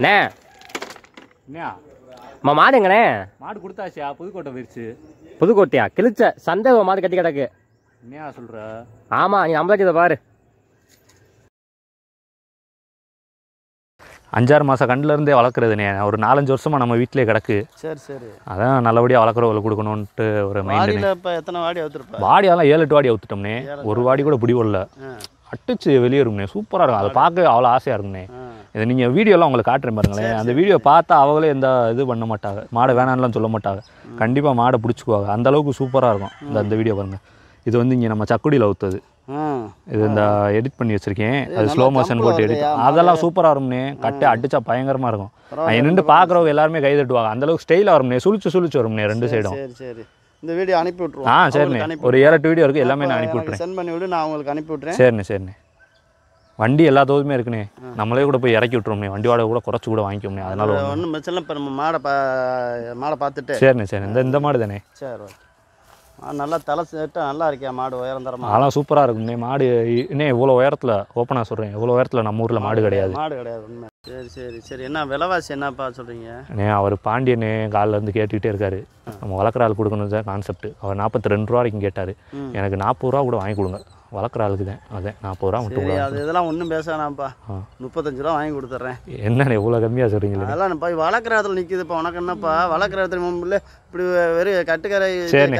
அண்ணே அம்மா எங்கண்ணே மாடு கொடுத்தாச்சியா புதுக்கோட்டை போயிருச்சு புதுக்கோட்டையா கிழிச்ச சந்தை மாடு கட்டி கிடக்கு என்னையா சொல்ற ஆமா நீ நம்மளாச்சும் பாரு அஞ்சாறு மாசம் மாதம் இருந்தே வளர்க்குறதுனே ஒரு நாலஞ்சு வருஷமா நம்ம வீட்டிலே கிடக்கு சரி சரி அதான் நல்லபடியாக வளர்க்குறவங்களுக்கு கொடுக்கணுன்ட்டு ஒரு மைண்ட் எத்தனை வாடி அவுத்துருப்பா வாடியெல்லாம் ஏழு எட்டு வாடி அவுத்துட்டோம்னே ஒரு வாடி கூட பிடி வரல வெளியே வெளியேறும்னே சூப்பராக இருக்கும் அதை பார்க்க அவ்வளோ ஆசையாக இருக்கும்னே இதை நீங்கள் வீடியோலாம் உங்களுக்கு காட்டுறேன் பாருங்களேன் அந்த வீடியோ பார்த்தா அவங்களே எந்த இது பண்ண மாட்டாங்க மாடை வேணாம்லாம் சொல்ல மாட்டாங்க கண்டிப்பாக மாடை பிடிச்சிக்குவாங்க அந்த அளவுக்கு சூப்பராக இருக்கும் இந்த அந்த வீடியோ பாருங்கள் இது வந்து இங்கே நம்ம சக்குடியில் ஊற்றுது இது இந்த எடிட் பண்ணி வச்சுருக்கேன் அது ஸ்லோ மோஷன் போட்டு எடிட் அதெல்லாம் சூப்பராக வரும்னே கட்டி அடிச்சா பயங்கரமாக இருக்கும் நான் நின்று பார்க்குறவங்க எல்லாருமே கை தட்டுவாங்க அந்தளவுக்கு ஸ்டைலாக வரும்னே சுழிச்சு சுழிச்சு வரும்னே ரெண்டு சைடும் இந்த வீடியோ அனுப்பி விட்டுருவோம் ஆ சரிண்ணே ஒரு ஏழு வீடியோ இருக்குது எல்லாமே நான் அனுப்பி விட்டுறேன் சென்ட் பண்ணி விட்டு நான் உங்களுக்கு அனுப்பி விட்டுறேன் சரிண்ணே சரிண்ணே வண்டி எல்லா தோதுமே இருக்குண்ணே நம்மளே கூட போய் இறக்கி விட்டுருவோம்ண்ணே வண்டி வாடகை கூட குறைச்சி கூட வாங்கிக்கோம்ண்ணே அதனால ஒன்றும் பிரச்சனை இப்போ நம்ம மாடை பா மாடை பார்த்துட்டு சரிண்ணே சரி இந்த இந்த மாடு தானே சரி ஓகே நல்லா தலை சேர்த்தா நல்லா இருக்கியா மாடு உயரம் தரமா அதெல்லாம் சூப்பராக இருக்கும்ண்ணே மாடு இன்னும் இவ்வளோ உயரத்தில் ஓப்பனாக சொல்கிறேன் இவ்வளோ உயரத்தில் நம்ம ஊரில் மாடு கிடையாது மாடு கிடையாது சரி சரி சரி என்ன விலைவாசி என்னப்பா சொல்கிறீங்க நே அவர் பாண்டியனே காலிலேருந்து கேட்டுக்கிட்டே இருக்காரு நம்ம வளர்க்குற ஆள் கொடுக்கணும் தான் கான்செப்ட் அவர் நாற்பத்தி ரெண்டு ரூபா வரைக்கும் கேட்டார் எனக்கு நாற்பது ரூபா கூட வாங்கி கொடுங்க வளர்க்குற ஆளுக்கு தான் அதே நாற்பது ரூபா மட்டும் அது இதெல்லாம் ஒன்றும் பேச வேணாம்ப்பா முப்பத்தஞ்சு ரூபா வாங்கி கொடுத்துட்றேன் என்னண்ணே இவ்வளோ கம்மியாக சொல்கிறீங்களா அதெல்லாம் போய் வளர்க்குற இடத்துல நிற்கிதுப்பா உனக்கு என்னப்பா வளர்க்குற இடத்துல மும்பில் இப்படி வெறும் கட்டுக்கரை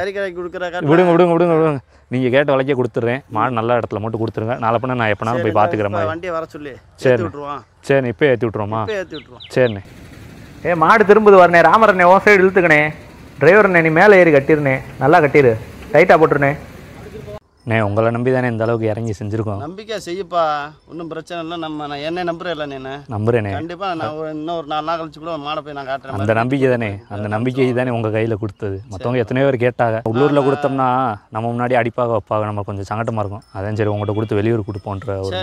கறிக்கரை கொடுக்குற விடுங்க விடுங்க விடுங்க விடுங்க நீங்கள் கேட்ட விலைக்கே கொடுத்துட்றேன் மாடு நல்ல இடத்துல மட்டும் கொடுத்துருங்க நாளை பண்ண நான் எப்போனாலும் போய் பார்த்துக்கிறேன் வண்டியை வர சொல்லி சரி விட்ருவான் சரி இப்போ ஏற்றி விட்ருவோமா ஏற்றி விட்ருவோம் சரிண்ணே ஏ மாடு திரும்புது வரனே ராமரண்ணே ஓ சைடு இழுத்துக்கணே டிரைவர்ண்ணே நீ மேலே ஏறி கட்டிருண்ணே நல்லா கட்டிடு டைட்டாக போட்டுருண்ணே நான் உங்களை நம்பி தானே இந்த அளவுக்கு இறங்கி செஞ்சுருக்கோம் நம்பிக்கை செய்யப்பா ஒன்றும் பிரச்சனை இல்லை நம்ம நான் என்ன நம்புறேன் நீ நம்புறேனே கண்டிப்பாக நான் ஒரு இன்னும் ஒரு நாலு நாள் கழிச்சு கூட மாடை போய் நான் காட்டுறேன் அந்த நம்பிக்கை தானே அந்த நம்பிக்கை தானே உங்கள் கையில் கொடுத்தது மற்றவங்க எத்தனையோ பேர் கேட்டாங்க உள்ளூரில் கொடுத்தோம்னா நம்ம முன்னாடி அடிப்பாக வைப்பாங்க நம்ம கொஞ்சம் சங்கட்டமாக இருக்கும் அதான் சரி உங்கள்கிட்ட கொடுத்து வெளியூர் கொடுப்போன்ற ஒரு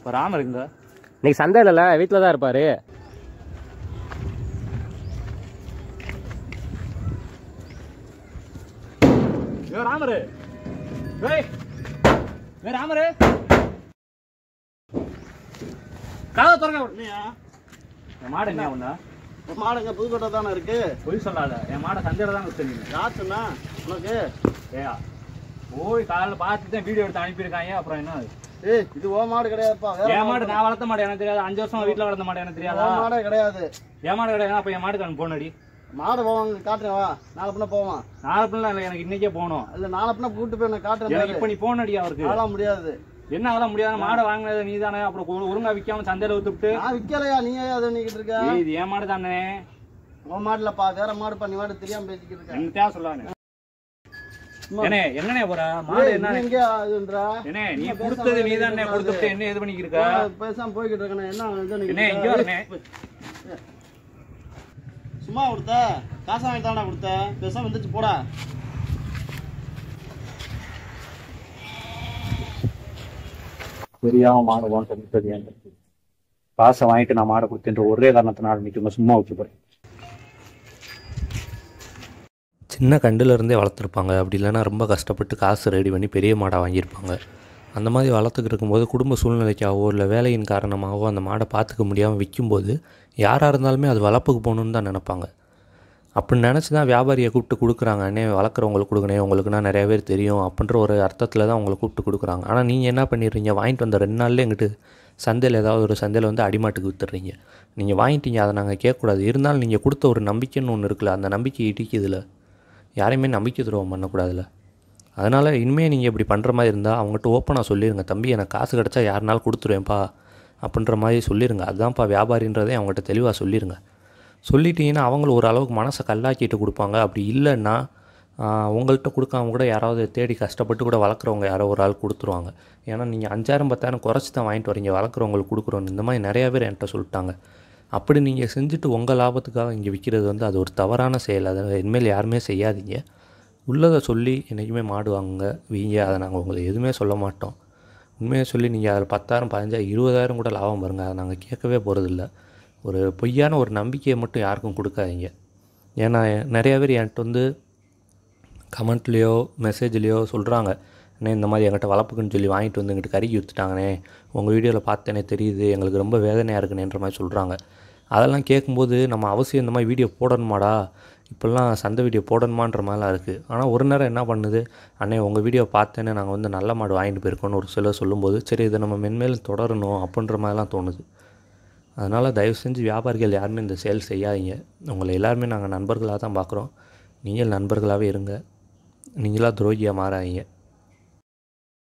இப்போ ராம இருக்குங்க இன்னைக்கு சந்தையில் வீட்டில் தான் இருப்பார் ஏ ராமரு ஏய் ஏ ராமரு காதை திறக்க விடலையா என் மாடு என்ன ஒண்ணா என் மாடுங்க இங்கே புதுக்கோட்டை தானே இருக்கு பொய் சொல்லாத என் மாடை சந்தையில் தான் வச்சுருக்கீங்க யார் உனக்கு ஏயா போய் காலையில் பார்த்து தான் வீடியோ எடுத்து அனுப்பியிருக்காங்க அப்புறம் என்ன ஏய் இது ஓ மாடு கிடையாதுப்பா என் மாடு நான் வளர்த்த மாட்டேன் எனக்கு தெரியாது அஞ்சு வருஷம் வீட்டில் வளர்த்த மாட்டேன் எனக்கு தெரியாது மாடே கிடையாது என் மாடு கிடையாது அப்போ என் மாடுக்கு அங்கே போனடி மாடு போவாங்க காட்டுறேன் வா நாளை பின்ன போவான் நாளை பின்ன இல்லை எனக்கு இன்னைக்கே போகணும் இல்ல நாளை பின்ன கூட்டு போய் காட்டுறேன் இப்ப நீ போன அடி அவருக்கு அதெல்லாம் முடியாது என்ன அதெல்லாம் முடியாது மாடை வாங்கினது நீ தானே அப்புறம் ஒருங்கா விற்காம சந்தையில வித்துட்டு நான் விற்கலையா நீ அதை இருக்க இது ஏன் மாடு தானே உன் மாடுலப்பா வேற மாடு பண்ணி மாடு தெரியாம பேசிக்கிட்டு இருக்கேன் தேவை சொல்லானே என்னண்ணே என்ன நீ கொடுத்தது நீ தான் கொடுத்துட்டு என்ன இது பண்ணிக்கிட்டு இருக்க பேசாம போய்கிட்டு இருக்கேன் என்ன என்ன சும்மா கொடுத்த காசா வாங்கி கொடுத்த பெருசா வந்துச்சு போட தெரியாம காசை வாங்கிட்டு நான் மாடை கொடுத்தேன் ஒரே காரணத்தினால நிற்குங்க சும்மா வச்சு போறேன் சின்ன கண்டுலேருந்தே வளர்த்துருப்பாங்க அப்படி இல்லைன்னா ரொம்ப கஷ்டப்பட்டு காசு ரெடி பண்ணி பெரிய மாடை வாங்கியிருப்பாங்க அந்த மாதிரி வளர்த்துக்கிட்டு இருக்கும்போது குடும்ப சூழ்நிலைக்காகவோ இல்லை வேலையின் காரணமாகவோ அந்த மாடை பார்த்துக்க முடியாமல் விற்கும்போது யாராக இருந்தாலுமே அது வளர்ப்புக்கு போகணுன்னு தான் நினப்பாங்க அப்படி நினச்சி தான் வியாபாரியை கூப்பிட்டு கொடுக்குறாங்க அண்ணே வளர்க்குறவங்களுக்கு கொடுக்கணே உங்களுக்குனா நிறைய பேர் தெரியும் அப்படின்ற ஒரு அர்த்தத்தில் தான் உங்களை கூப்பிட்டு கொடுக்குறாங்க ஆனால் நீங்கள் என்ன பண்ணிடுறீங்க வாங்கிட்டு வந்த ரெண்டு நாள்லேயே எங்கிட்டு சந்தையில் ஏதாவது ஒரு சந்தையில் வந்து அடிமாட்டுக்கு விற்றுறீங்க நீங்கள் வாங்கிட்டீங்க அதை நாங்கள் கேட்கக்கூடாது இருந்தாலும் நீங்கள் கொடுத்த ஒரு நம்பிக்கைன்னு ஒன்று இருக்குல்ல அந்த நம்பிக்கை இடிக்குதுல யாரையுமே நம்பிக்கை துரோகம் பண்ணக்கூடாதுல்ல அதனால் இனிமேல் நீங்கள் இப்படி பண்ணுற மாதிரி இருந்தால் அவங்ககிட்ட ஓப்பனாக சொல்லிடுங்க தம்பி எனக்கு காசு கிடச்சா யாருனாலும் கொடுத்துருவேன்ப்பா அப்படின்ற மாதிரி சொல்லிடுங்க அதுதான்ப்பா வியாபாரின்றதே அவங்ககிட்ட தெளிவாக சொல்லிடுங்க சொல்லிட்டீங்கன்னா அவங்களும் ஓரளவுக்கு மனசை கல்லாக்கிட்டு கொடுப்பாங்க அப்படி இல்லைன்னா உங்கள்கிட்ட கொடுக்காம கூட யாராவது தேடி கஷ்டப்பட்டு கூட வளர்க்குறவங்க யாரோ ஒரு ஆள் கொடுத்துருவாங்க ஏன்னா நீங்கள் அஞ்சாயிரம் பத்தாயிரம் குறைச்சி தான் வாங்கிட்டு வரீங்க வளர்க்குறவங்களுக்கு கொடுக்குறோன்னு இந்த மாதிரி நிறையா பேர் என்கிட்ட சொல்லிட்டாங்க அப்படி நீங்கள் செஞ்சுட்டு உங்கள் லாபத்துக்காக இங்கே விற்கிறது வந்து அது ஒரு தவறான செயல் அதை இனிமேல் யாருமே செய்யாதீங்க உள்ளதை சொல்லி என்றைக்குமே மாடுவாங்க வீங்க அதை நாங்கள் உங்களை எதுவுமே சொல்ல மாட்டோம் உண்மையை சொல்லி நீங்கள் அதில் பத்தாயிரம் பதினஞ்சாயிரம் இருபதாயிரம் கூட லாபம் பாருங்கள் அதை நாங்கள் கேட்கவே போகிறதில்ல ஒரு பொய்யான ஒரு நம்பிக்கையை மட்டும் யாருக்கும் கொடுக்காதீங்க ஏன்னா நிறையா பேர் என்கிட்ட வந்து கமெண்ட்லேயோ மெசேஜ்லேயோ சொல்கிறாங்க அண்ணே இந்த மாதிரி எங்கிட்ட வளர்ப்புக்குன்னு சொல்லி வாங்கிட்டு வந்து எங்கிட்ட கருகி விற்றுட்டாங்கண்ணே உங்கள் வீடியோவில் பார்த்தேனே தெரியுது எங்களுக்கு ரொம்ப வேதனையாக இருக்குனேன்ற மாதிரி சொல்கிறாங்க அதெல்லாம் கேட்கும்போது நம்ம அவசியம் இந்த மாதிரி வீடியோ போடணுமாடா இப்போல்லாம் சந்தை வீடியோ போடணுமான்ற மாதிரிலாம் இருக்குது ஆனால் ஒரு நேரம் என்ன பண்ணுது அண்ணே உங்கள் வீடியோ பார்த்தேன்னு நாங்கள் வந்து நல்ல மாடு வாங்கிட்டு போயிருக்கோன்னு ஒரு சிலர் சொல்லும்போது சரி இதை நம்ம மென்மேலும் தொடரணும் அப்படின்ற மாதிரிலாம் தோணுது அதனால் தயவு செஞ்சு வியாபாரிகள் யாருமே இந்த சேல் செய்யாதீங்க உங்களை எல்லாருமே நாங்கள் நண்பர்களாக தான் பார்க்குறோம் நீங்கள் நண்பர்களாகவே இருங்க நீங்களாக துரோகியாக மாறாதீங்க